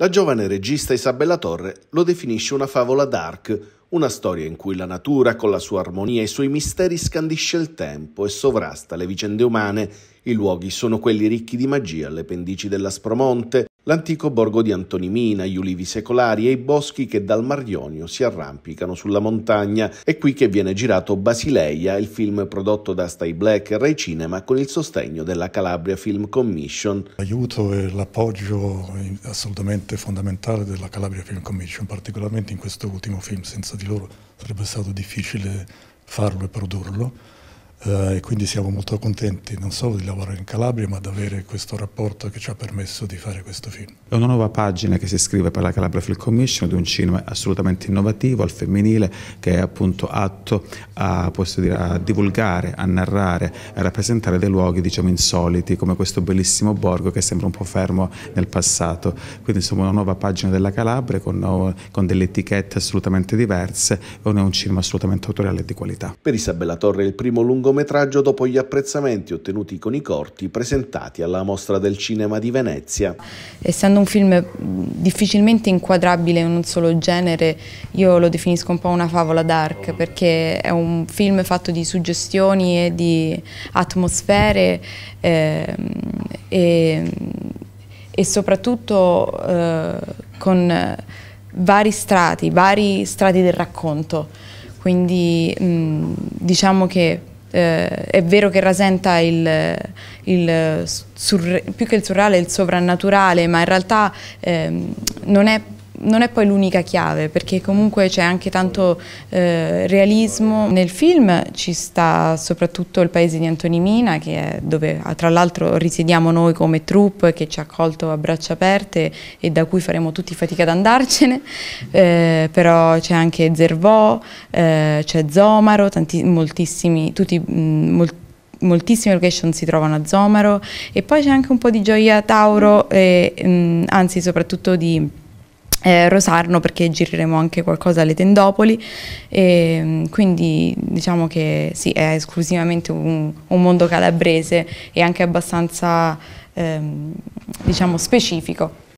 La giovane regista Isabella Torre lo definisce una favola dark, una storia in cui la natura, con la sua armonia e i suoi misteri, scandisce il tempo e sovrasta le vicende umane. I luoghi sono quelli ricchi di magia, le pendici dell'Aspromonte, l'antico borgo di Antonimina, gli ulivi secolari e i boschi che dal Mar Ionio si arrampicano sulla montagna. È qui che viene girato Basileia, il film prodotto da Stai Black e Rai Cinema con il sostegno della Calabria Film Commission. L'aiuto e l'appoggio assolutamente fondamentale della Calabria Film Commission, particolarmente in questo ultimo film, senza di loro sarebbe stato difficile farlo e produrlo eh, e quindi siamo molto contenti non solo di lavorare in Calabria ma di avere questo rapporto che ci ha permesso di fare questo film. È una nuova pagina che si scrive per la Calabria Film Commission di un cinema assolutamente innovativo, al femminile, che è appunto atto a, dire, a divulgare, a narrare, a rappresentare dei luoghi diciamo insoliti come questo bellissimo borgo che sembra un po' fermo nel passato. Quindi insomma una nuova pagina della Calabria con, con delle etichette assolutamente diverse e un cinema assolutamente autoriale e di qualità. Per Isabella Torre il primo lungo lungometraggio dopo gli apprezzamenti ottenuti con i corti presentati alla Mostra del Cinema di Venezia. Essendo un film difficilmente inquadrabile in un solo genere, io lo definisco un po' una favola dark perché è un film fatto di suggestioni e di atmosfere eh, e, e, soprattutto eh, con vari strati, vari strati del racconto quindi mm, diciamo che eh, è vero che rasenta il, il più che il surreale, il sovrannaturale, ma in realtà eh, non è non è poi l'unica chiave perché comunque c'è anche tanto eh, realismo. Nel film ci sta soprattutto il paese di Antonimina che è dove ah, tra l'altro risiediamo noi come troupe che ci ha accolto a braccia aperte e da cui faremo tutti fatica ad andarcene, eh, però c'è anche Zervò, eh, c'è Zomaro, tanti, moltissimi, tutti, mh, mm, moltissime location si trovano a Zomaro e poi c'è anche un po' di Gioia Tauro, e, mh, mm, anzi soprattutto di eh, Rosarno perché gireremo anche qualcosa alle tendopoli e, ehm, quindi diciamo che sì è esclusivamente un, un mondo calabrese e anche abbastanza ehm, diciamo specifico.